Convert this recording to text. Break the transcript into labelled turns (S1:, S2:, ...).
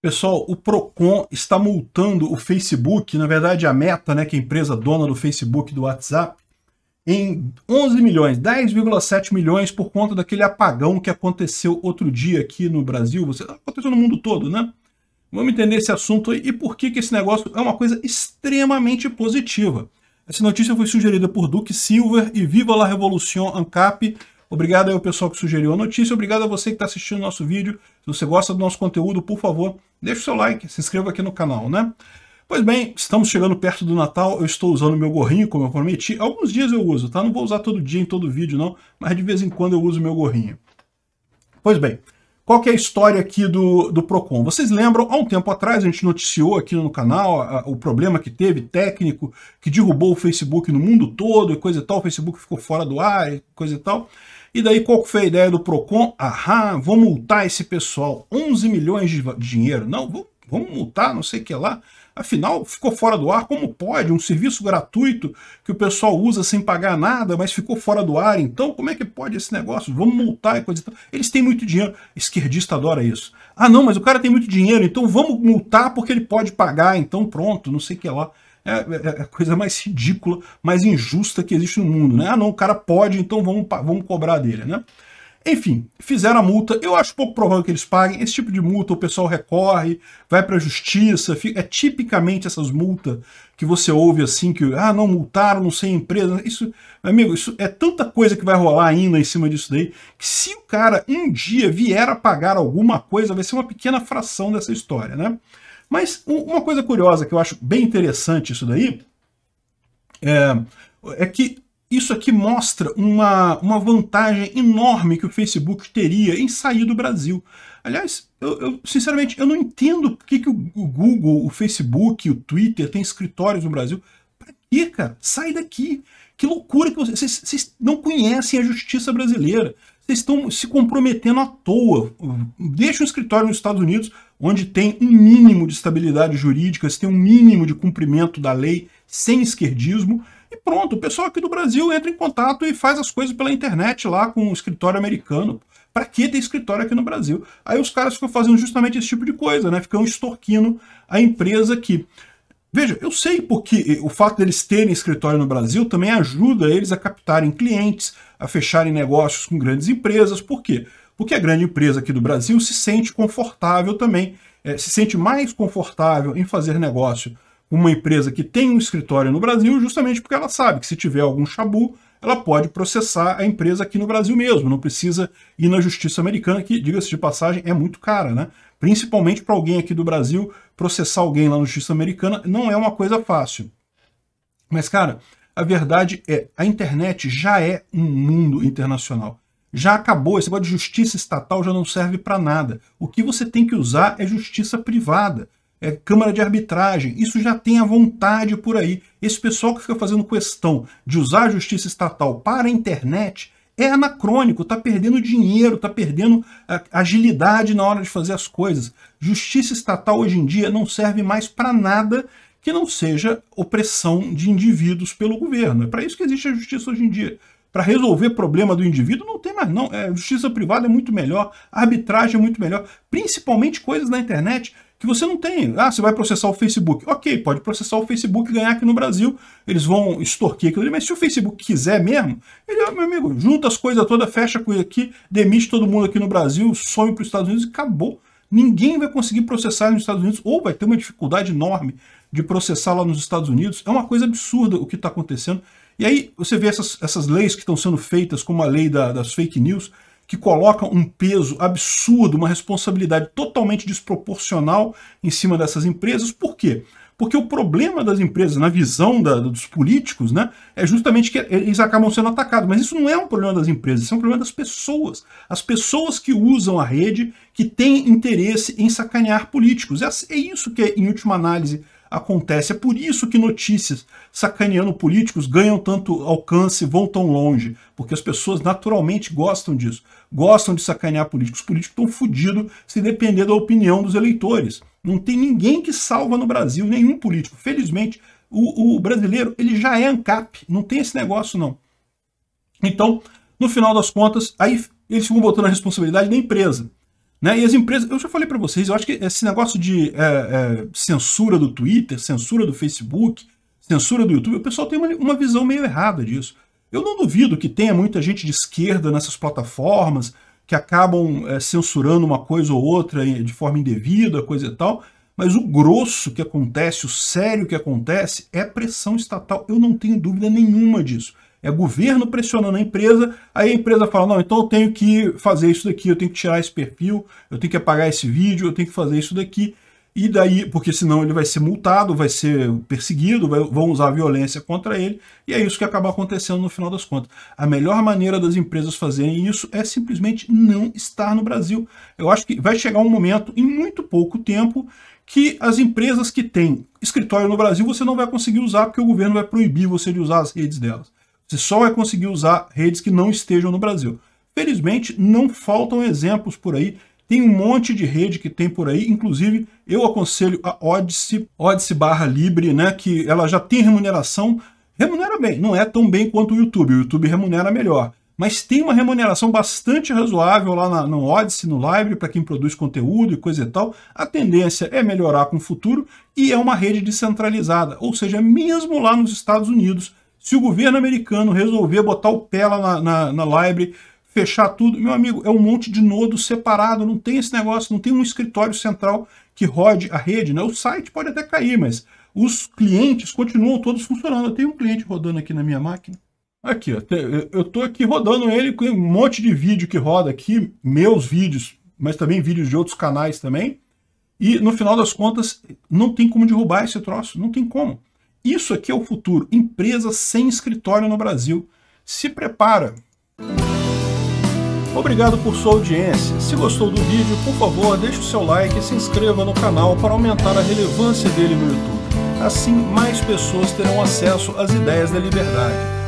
S1: Pessoal, o Procon está multando o Facebook, na verdade a Meta, né, que é a empresa dona do Facebook e do WhatsApp, em 11 milhões, 10,7 milhões por conta daquele apagão que aconteceu outro dia aqui no Brasil, você aconteceu no mundo todo, né? Vamos entender esse assunto e por que, que esse negócio é uma coisa extremamente positiva. Essa notícia foi sugerida por Duke Silver e Viva la Revolução ANCAP, Obrigado ao pessoal que sugeriu a notícia, obrigado a você que está assistindo o nosso vídeo. Se você gosta do nosso conteúdo, por favor, deixe o seu like, se inscreva aqui no canal, né? Pois bem, estamos chegando perto do Natal, eu estou usando meu gorrinho, como eu prometi. Alguns dias eu uso, tá? Não vou usar todo dia em todo vídeo, não, mas de vez em quando eu uso meu gorrinho. Pois bem, qual que é a história aqui do, do PROCON? Vocês lembram, há um tempo atrás, a gente noticiou aqui no canal a, a, o problema que teve técnico, que derrubou o Facebook no mundo todo e coisa e tal, o Facebook ficou fora do ar e coisa e tal. E daí qual foi a ideia do PROCON? Ahá, vamos multar esse pessoal, 11 milhões de dinheiro. Não, vamos, vamos multar, não sei o que lá. Afinal, ficou fora do ar, como pode? Um serviço gratuito que o pessoal usa sem pagar nada, mas ficou fora do ar. Então, como é que pode esse negócio? Vamos multar e coisa e tal. Eles têm muito dinheiro. Esquerdista adora isso. Ah, não, mas o cara tem muito dinheiro, então vamos multar porque ele pode pagar. Então, pronto, não sei o que lá. É, é, é a coisa mais ridícula, mais injusta que existe no mundo, né? Ah, não, o cara pode, então vamos, vamos cobrar dele, né? Enfim, fizeram a multa. Eu acho pouco provável que eles paguem. Esse tipo de multa o pessoal recorre, vai para a justiça. Fica... É tipicamente essas multas que você ouve assim, que ah, não multaram, não sei empresa. Isso, amigo, isso é tanta coisa que vai rolar ainda em cima disso daí, que se o cara um dia vier a pagar alguma coisa, vai ser uma pequena fração dessa história, né? Mas uma coisa curiosa que eu acho bem interessante isso daí é, é que isso aqui mostra uma, uma vantagem enorme que o Facebook teria em sair do Brasil. Aliás, eu, eu sinceramente eu não entendo por que, que o Google, o Facebook, o Twitter têm escritórios no Brasil. Pra quê, cara? Sai daqui! Que loucura que vocês, vocês não conhecem a justiça brasileira vocês estão se comprometendo à toa. Deixa um escritório nos Estados Unidos onde tem um mínimo de estabilidade jurídica, se tem um mínimo de cumprimento da lei, sem esquerdismo. E pronto, o pessoal aqui do Brasil entra em contato e faz as coisas pela internet lá com o escritório americano. Para que ter escritório aqui no Brasil? Aí os caras ficam fazendo justamente esse tipo de coisa, né? Ficam extorquindo a empresa aqui. Veja, eu sei porque o fato deles terem escritório no Brasil também ajuda eles a captarem clientes, a fecharem negócios com grandes empresas. Por quê? Porque a grande empresa aqui do Brasil se sente confortável também, é, se sente mais confortável em fazer negócio com uma empresa que tem um escritório no Brasil, justamente porque ela sabe que se tiver algum chabu, ela pode processar a empresa aqui no Brasil mesmo, não precisa ir na justiça americana, que, diga-se de passagem, é muito cara, né? Principalmente para alguém aqui do Brasil processar alguém lá na justiça americana não é uma coisa fácil. Mas, cara, a verdade é, a internet já é um mundo internacional. Já acabou, esse negócio de justiça estatal já não serve para nada. O que você tem que usar é justiça privada, é câmara de arbitragem. Isso já tem a vontade por aí. Esse pessoal que fica fazendo questão de usar a justiça estatal para a internet é anacrônico, está perdendo dinheiro, está perdendo é, agilidade na hora de fazer as coisas. Justiça estatal hoje em dia não serve mais para nada que não seja opressão de indivíduos pelo governo. É para isso que existe a justiça hoje em dia. Para resolver problema do indivíduo não tem mais não. É, justiça privada é muito melhor, arbitragem é muito melhor, principalmente coisas na internet que você não tem. Ah, você vai processar o Facebook. Ok, pode processar o Facebook e ganhar aqui no Brasil. Eles vão extorquir aquilo ali, mas se o Facebook quiser mesmo, ele, ah, meu amigo, junta as coisas todas, fecha a coisa aqui, demite todo mundo aqui no Brasil, some para os Estados Unidos e acabou. Ninguém vai conseguir processar nos Estados Unidos, ou vai ter uma dificuldade enorme de processar lá nos Estados Unidos. É uma coisa absurda o que está acontecendo. E aí você vê essas, essas leis que estão sendo feitas, como a lei da, das fake news, que colocam um peso absurdo, uma responsabilidade totalmente desproporcional em cima dessas empresas. Por quê? Porque o problema das empresas, na visão da, dos políticos, né, é justamente que eles acabam sendo atacados. Mas isso não é um problema das empresas, isso é um problema das pessoas. As pessoas que usam a rede, que têm interesse em sacanear políticos. É, é isso que é, em última análise, acontece. É por isso que notícias sacaneando políticos ganham tanto alcance, vão tão longe, porque as pessoas naturalmente gostam disso, gostam de sacanear políticos. Os políticos estão fodidos se depender da opinião dos eleitores. Não tem ninguém que salva no Brasil, nenhum político. Felizmente, o, o brasileiro ele já é ANCAP, não tem esse negócio não. Então, no final das contas, aí eles ficam botando a responsabilidade na empresa. Né? E as empresas, eu já falei para vocês, eu acho que esse negócio de é, é, censura do Twitter, censura do Facebook, censura do YouTube, o pessoal tem uma, uma visão meio errada disso. Eu não duvido que tenha muita gente de esquerda nessas plataformas que acabam é, censurando uma coisa ou outra de forma indevida, coisa e tal, mas o grosso que acontece, o sério que acontece, é pressão estatal. Eu não tenho dúvida nenhuma disso. É governo pressionando a empresa, aí a empresa fala, não, então eu tenho que fazer isso daqui, eu tenho que tirar esse perfil, eu tenho que apagar esse vídeo, eu tenho que fazer isso daqui. E daí, porque senão ele vai ser multado, vai ser perseguido, vai, vão usar violência contra ele, e é isso que acaba acontecendo no final das contas. A melhor maneira das empresas fazerem isso é simplesmente não estar no Brasil. Eu acho que vai chegar um momento, em muito pouco tempo, que as empresas que têm escritório no Brasil você não vai conseguir usar, porque o governo vai proibir você de usar as redes delas. Você só vai conseguir usar redes que não estejam no Brasil. Felizmente, não faltam exemplos por aí. Tem um monte de rede que tem por aí, inclusive eu aconselho a Odyssey, Odyssey barra Libre, né, que ela já tem remuneração, remunera bem, não é tão bem quanto o YouTube, o YouTube remunera melhor, mas tem uma remuneração bastante razoável lá na, no Odyssey, no Libre, para quem produz conteúdo e coisa e tal. A tendência é melhorar com o futuro e é uma rede descentralizada, ou seja, mesmo lá nos Estados Unidos, se o governo americano resolver botar o pé lá na, na, na library, fechar tudo, meu amigo, é um monte de nodo separado, não tem esse negócio, não tem um escritório central que rode a rede, né? O site pode até cair, mas os clientes continuam todos funcionando. Eu tenho um cliente rodando aqui na minha máquina. Aqui, eu estou aqui rodando ele com um monte de vídeo que roda aqui, meus vídeos, mas também vídeos de outros canais também. E no final das contas, não tem como derrubar esse troço, não tem como. Isso aqui é o futuro. Empresa sem escritório no Brasil. Se prepara! Obrigado por sua audiência. Se gostou do vídeo, por favor, deixe o seu like e se inscreva no canal para aumentar a relevância dele no YouTube. Assim, mais pessoas terão acesso às ideias da liberdade